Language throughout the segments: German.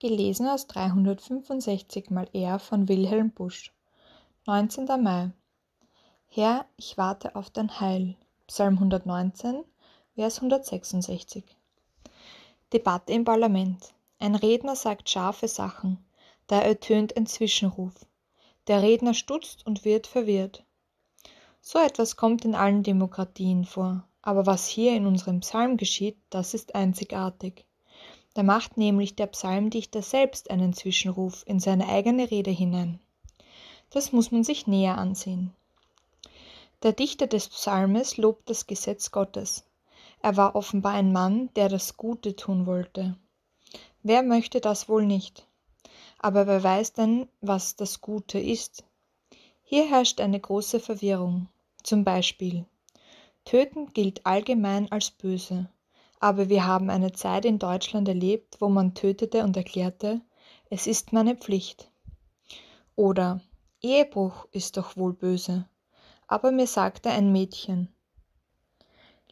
Gelesen aus 365 mal R von Wilhelm Busch. 19. Mai. Herr, ich warte auf dein Heil. Psalm 119, Vers 166. Debatte im Parlament. Ein Redner sagt scharfe Sachen. Da ertönt ein Zwischenruf. Der Redner stutzt und wird verwirrt. So etwas kommt in allen Demokratien vor. Aber was hier in unserem Psalm geschieht, das ist einzigartig. Da macht nämlich der Psalmdichter selbst einen Zwischenruf in seine eigene Rede hinein. Das muss man sich näher ansehen. Der Dichter des Psalmes lobt das Gesetz Gottes. Er war offenbar ein Mann, der das Gute tun wollte. Wer möchte das wohl nicht? Aber wer weiß denn, was das Gute ist? Hier herrscht eine große Verwirrung. Zum Beispiel Töten gilt allgemein als böse aber wir haben eine Zeit in Deutschland erlebt, wo man tötete und erklärte, es ist meine Pflicht. Oder Ehebruch ist doch wohl böse, aber mir sagte ein Mädchen.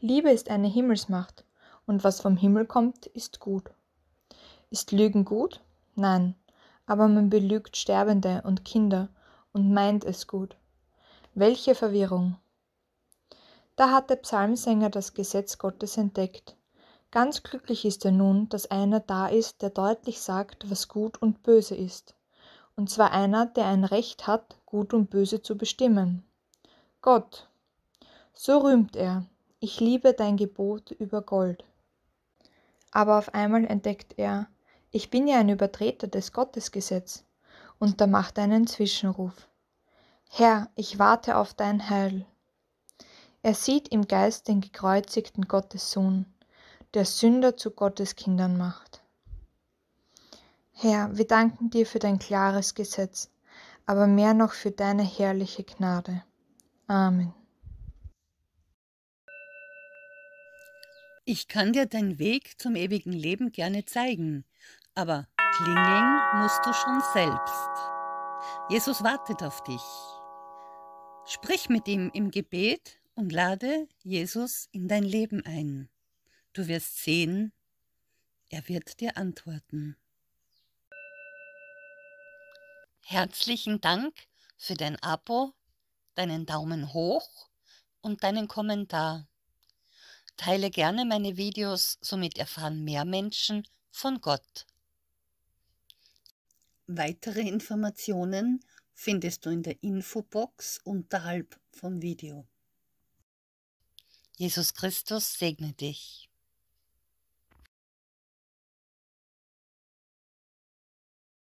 Liebe ist eine Himmelsmacht, und was vom Himmel kommt, ist gut. Ist Lügen gut? Nein, aber man belügt Sterbende und Kinder und meint es gut. Welche Verwirrung! Da hat der Psalmsänger das Gesetz Gottes entdeckt Ganz glücklich ist er nun, dass einer da ist, der deutlich sagt, was gut und böse ist. Und zwar einer, der ein Recht hat, gut und böse zu bestimmen. Gott. So rühmt er. Ich liebe dein Gebot über Gold. Aber auf einmal entdeckt er, ich bin ja ein Übertreter des Gottesgesetz. Und da macht er einen Zwischenruf. Herr, ich warte auf dein Heil. Er sieht im Geist den gekreuzigten Gottessohn der Sünder zu Gottes Kindern macht. Herr, wir danken dir für dein klares Gesetz, aber mehr noch für deine herrliche Gnade. Amen. Ich kann dir deinen Weg zum ewigen Leben gerne zeigen, aber klingeln musst du schon selbst. Jesus wartet auf dich. Sprich mit ihm im Gebet und lade Jesus in dein Leben ein. Du wirst sehen, er wird dir antworten. Herzlichen Dank für dein Abo, deinen Daumen hoch und deinen Kommentar. Teile gerne meine Videos, somit erfahren mehr Menschen von Gott. Weitere Informationen findest du in der Infobox unterhalb vom Video. Jesus Christus segne dich.